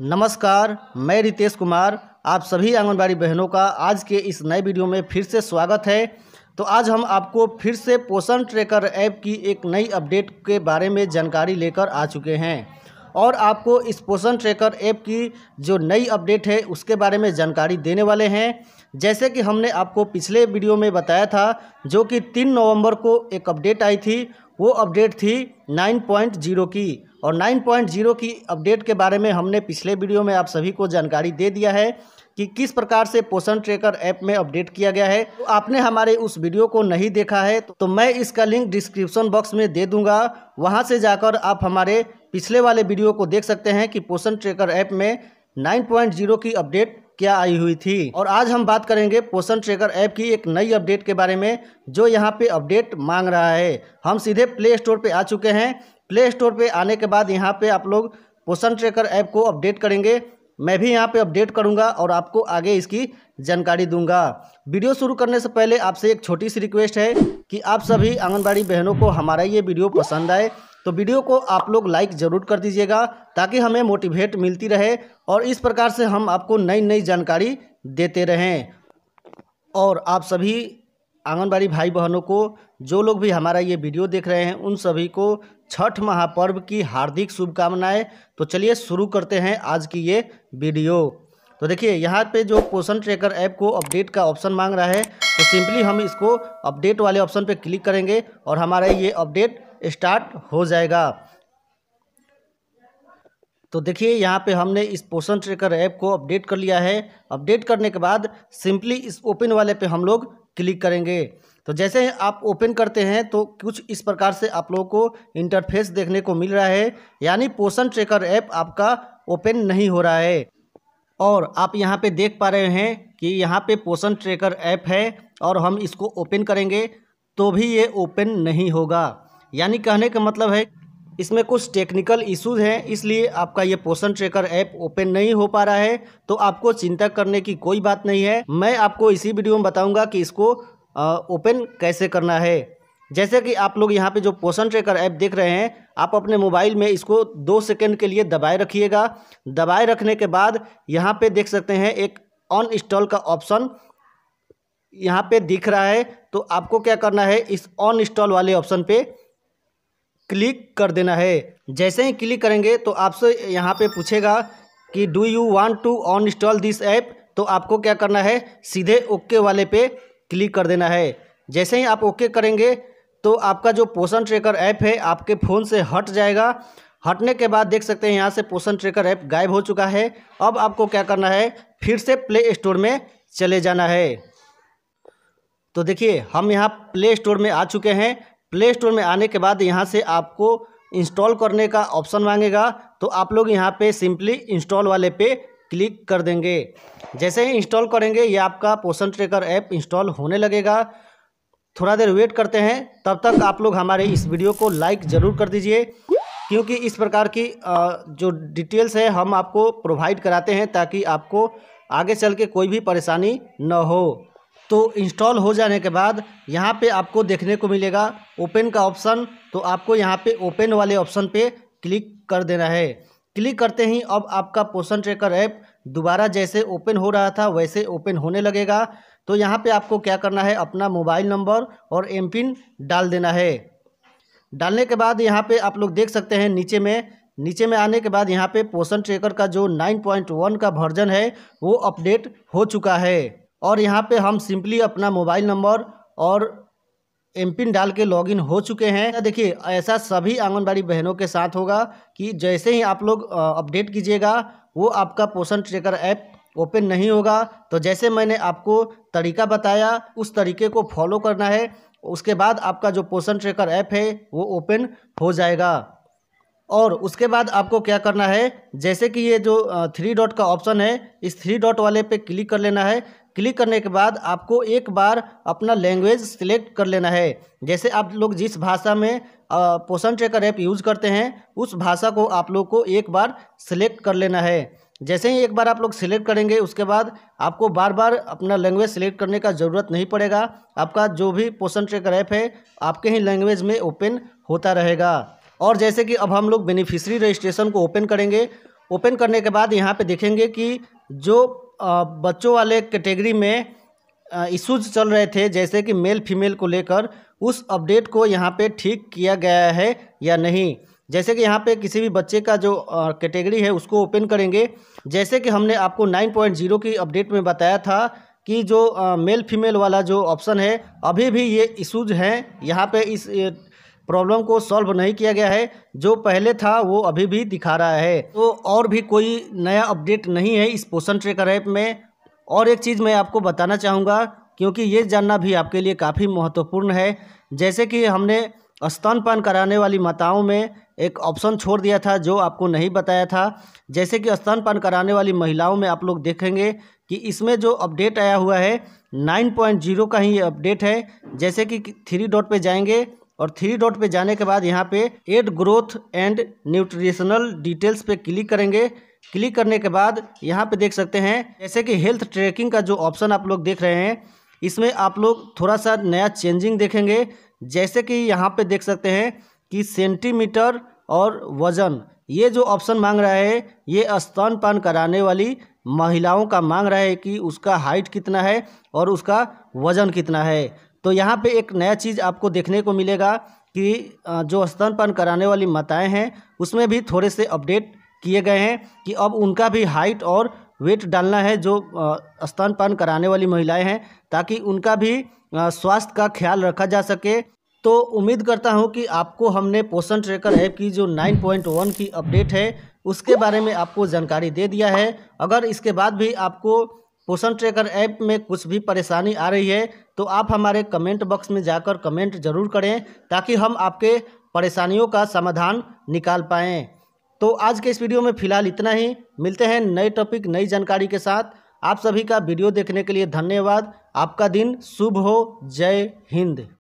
नमस्कार मैं रितेश कुमार आप सभी आंगनबाड़ी बहनों का आज के इस नए वीडियो में फिर से स्वागत है तो आज हम आपको फिर से पोषण ट्रैकर ऐप की एक नई अपडेट के बारे में जानकारी लेकर आ चुके हैं और आपको इस पोषण ट्रैकर ऐप की जो नई अपडेट है उसके बारे में जानकारी देने वाले हैं जैसे कि हमने आपको पिछले वीडियो में बताया था जो कि तीन नवम्बर को एक अपडेट आई थी वो अपडेट थी नाइन पॉइंट जीरो की और 9.0 की अपडेट के बारे में हमने पिछले वीडियो में आप सभी को जानकारी दे दिया है कि किस प्रकार से पोषण ट्रेकर ऐप में अपडेट किया गया है तो आपने हमारे उस वीडियो को नहीं देखा है तो मैं इसका लिंक डिस्क्रिप्शन बॉक्स में दे दूंगा वहां से जाकर आप हमारे पिछले वाले वीडियो को देख सकते हैं कि पोषण ट्रेकर ऐप में 9.0 की अपडेट क्या आई हुई थी और आज हम बात करेंगे पोषण ट्रेकर ऐप की एक नई अपडेट के बारे में जो यहाँ पे अपडेट मांग रहा है हम सीधे प्ले स्टोर पे आ चुके हैं प्ले स्टोर पर आने के बाद यहाँ पर आप लोग पोषण ट्रेकर ऐप को अपडेट करेंगे मैं भी यहाँ पे अपडेट करूँगा और आपको आगे इसकी जानकारी दूंगा वीडियो शुरू करने से पहले आपसे एक छोटी सी रिक्वेस्ट है कि आप सभी आंगनबाड़ी बहनों को हमारा ये वीडियो पसंद आए तो वीडियो को आप लोग लाइक ज़रूर कर दीजिएगा ताकि हमें मोटिवेट मिलती रहे और इस प्रकार से हम आपको नई नई जानकारी देते रहें और आप सभी आंगनबाड़ी भाई बहनों को जो लोग भी हमारा ये वीडियो देख रहे हैं उन सभी को छठ महापर्व की हार्दिक शुभकामनाएं तो चलिए शुरू करते हैं आज की ये वीडियो तो देखिए यहाँ पे जो पोषण ट्रैकर ऐप को अपडेट का ऑप्शन मांग रहा है तो सिंपली हम इसको अपडेट वाले ऑप्शन पे क्लिक करेंगे और हमारा ये अपडेट स्टार्ट हो जाएगा तो देखिए यहाँ पे हमने इस पोषण ट्रैकर ऐप को अपडेट कर लिया है अपडेट करने के बाद सिंपली इस ओपन वाले पे हम लोग क्लिक करेंगे तो जैसे आप ओपन करते हैं तो कुछ इस प्रकार से आप लोगों को इंटरफेस देखने को मिल रहा है यानी पोषण ट्रेकर ऐप आपका ओपन नहीं हो रहा है और आप यहाँ पे देख पा रहे हैं कि यहाँ पे पोषण ट्रेकर ऐप है और हम इसको ओपन करेंगे तो भी ये ओपन नहीं होगा यानी कहने का मतलब है इसमें कुछ टेक्निकल इश्यूज हैं इसलिए आपका ये पोषण ट्रेकर ऐप ओपन नहीं हो पा रहा है तो आपको चिंता करने की कोई बात नहीं है मैं आपको इसी वीडियो में बताऊंगा कि इसको ओपन कैसे करना है जैसे कि आप लोग यहाँ पे जो पोषण ट्रेकर ऐप देख रहे हैं आप अपने मोबाइल में इसको दो सेकंड के लिए दबाए रखिएगा दबाए रखने के बाद यहाँ पे देख सकते हैं एक ऑन इंस्टॉल का ऑप्शन यहाँ पे दिख रहा है तो आपको क्या करना है इस ऑन इंस्टॉल वाले ऑप्शन पे क्लिक कर देना है जैसे ही क्लिक करेंगे तो आपसे यहाँ पर पूछेगा कि do you want to uninstall this app तो आपको क्या करना है सीधे ओके वाले पे क्लिक कर देना है जैसे ही आप ओके करेंगे तो आपका जो पोषण ट्रेकर ऐप है आपके फ़ोन से हट जाएगा हटने के बाद देख सकते हैं यहाँ से पोषण ट्रेकर ऐप गायब हो चुका है अब आपको क्या करना है फिर से प्ले स्टोर में चले जाना है तो देखिए हम यहाँ प्ले स्टोर में आ चुके हैं प्ले स्टोर में आने के बाद यहाँ से आपको इंस्टॉल करने का ऑप्शन मांगेगा तो आप लोग यहाँ पे सिंपली इंस्टॉल वाले पे क्लिक कर देंगे जैसे ही इंस्टॉल करेंगे ये आपका पोषण ट्रेकर ऐप इंस्टॉल होने लगेगा थोड़ा देर वेट करते हैं तब तक आप लोग हमारे इस वीडियो को लाइक ज़रूर कर दीजिए क्योंकि इस प्रकार की जो डिटेल्स है हम आपको प्रोवाइड कराते हैं ताकि आपको आगे चल के कोई भी परेशानी न हो तो इंस्टॉल हो जाने के बाद यहाँ पे आपको देखने को मिलेगा ओपन का ऑप्शन तो आपको यहाँ पे ओपन वाले ऑप्शन पे क्लिक कर देना है क्लिक करते ही अब आपका पोषण ट्रैकर ऐप दोबारा जैसे ओपन हो रहा था वैसे ओपन होने लगेगा तो यहाँ पे आपको क्या करना है अपना मोबाइल नंबर और एम पिन डाल देना है डालने के बाद यहाँ पे आप लोग देख सकते हैं नीचे में नीचे में आने के बाद यहाँ पे पोषण ट्रेकर का जो 9.1 का वर्जन है वो अपडेट हो चुका है और यहाँ पे हम सिंपली अपना मोबाइल नंबर और एम पिन डाल के इन हो चुके हैं देखिए ऐसा सभी आंगनबाड़ी बहनों के साथ होगा कि जैसे ही आप लोग अपडेट कीजिएगा वो आपका पोषण ट्रेकर ऐप ओपन नहीं होगा तो जैसे मैंने आपको तरीका बताया उस तरीके को फॉलो करना है उसके बाद आपका जो पोषण ट्रेकर ऐप है वो ओपन हो जाएगा और उसके बाद आपको क्या करना है जैसे कि ये जो थ्री डॉट का ऑप्शन है इस थ्री डॉट वाले पे क्लिक कर लेना है क्लिक करने के बाद आपको एक बार अपना लैंग्वेज सिलेक्ट कर लेना है जैसे आप लोग जिस भाषा में पोषण ट्रेकर ऐप यूज़ करते हैं उस भाषा को आप लोग को एक बार सिलेक्ट कर लेना है जैसे ही एक बार आप लोग सिलेक्ट करेंगे उसके बाद आपको बार बार अपना लैंग्वेज सिलेक्ट करने का ज़रूरत नहीं पड़ेगा आपका जो भी पोषण ट्रेकर ऐप है आपके ही लैंग्वेज में ओपन होता रहेगा और जैसे कि अब हम लोग बेनिफिशरी रजिस्ट्रेशन को ओपन करेंगे ओपन करने के बाद यहाँ पे देखेंगे कि जो बच्चों वाले कैटेगरी में इश्यूज चल रहे थे जैसे कि मेल फीमेल को लेकर उस अपडेट को यहाँ पे ठीक किया गया है या नहीं जैसे कि यहाँ पे किसी भी बच्चे का जो कैटेगरी है उसको ओपन करेंगे जैसे कि हमने आपको 9.0 की अपडेट में बताया था कि जो मेल फीमेल वाला जो ऑप्शन है अभी भी ये इशूज हैं यहाँ पे इस प्रॉब्लम को सॉल्व नहीं किया गया है जो पहले था वो अभी भी दिखा रहा है तो और भी कोई नया अपडेट नहीं है इस पोषण ट्रेकर ऐप में और एक चीज़ मैं आपको बताना चाहूँगा क्योंकि ये जानना भी आपके लिए काफ़ी महत्वपूर्ण है जैसे कि हमने स्तनपान कराने वाली माताओं में एक ऑप्शन छोड़ दिया था जो आपको नहीं बताया था जैसे कि स्तनपान कराने वाली महिलाओं में आप लोग देखेंगे कि इसमें जो अपडेट आया हुआ है 9.0 का ही ये अपडेट है जैसे कि थ्री डॉट पे जाएंगे और थ्री डॉट पे जाने के बाद यहाँ पे add growth and nutritional details पे क्लिक करेंगे क्लिक करने के बाद यहाँ पे देख सकते हैं जैसे कि हेल्थ ट्रैकिंग का जो ऑप्शन आप लोग देख रहे हैं इसमें आप लोग थोड़ा सा नया चेंजिंग देखेंगे जैसे कि यहाँ पे देख सकते हैं कि सेंटीमीटर और वज़न ये जो ऑप्शन मांग रहा है ये स्तनपान कराने वाली महिलाओं का मांग रहा है कि उसका हाइट कितना है और उसका वज़न कितना है तो यहाँ पे एक नया चीज़ आपको देखने को मिलेगा कि जो स्तनपान कराने वाली माताएं हैं उसमें भी थोड़े से अपडेट किए गए हैं कि अब उनका भी हाइट और वेट डालना है जो स्तनपान कराने वाली महिलाएं हैं ताकि उनका भी स्वास्थ्य का ख्याल रखा जा सके तो उम्मीद करता हूं कि आपको हमने पोषण ट्रैकर ऐप की जो 9.1 की अपडेट है उसके बारे में आपको जानकारी दे दिया है अगर इसके बाद भी आपको पोषण ट्रेकर ऐप में कुछ भी परेशानी आ रही है तो आप हमारे कमेंट बॉक्स में जाकर कमेंट जरूर करें ताकि हम आपके परेशानियों का समाधान निकाल पाएँ तो आज के इस वीडियो में फिलहाल इतना ही मिलते हैं नए टॉपिक नई जानकारी के साथ आप सभी का वीडियो देखने के लिए धन्यवाद आपका दिन शुभ हो जय हिंद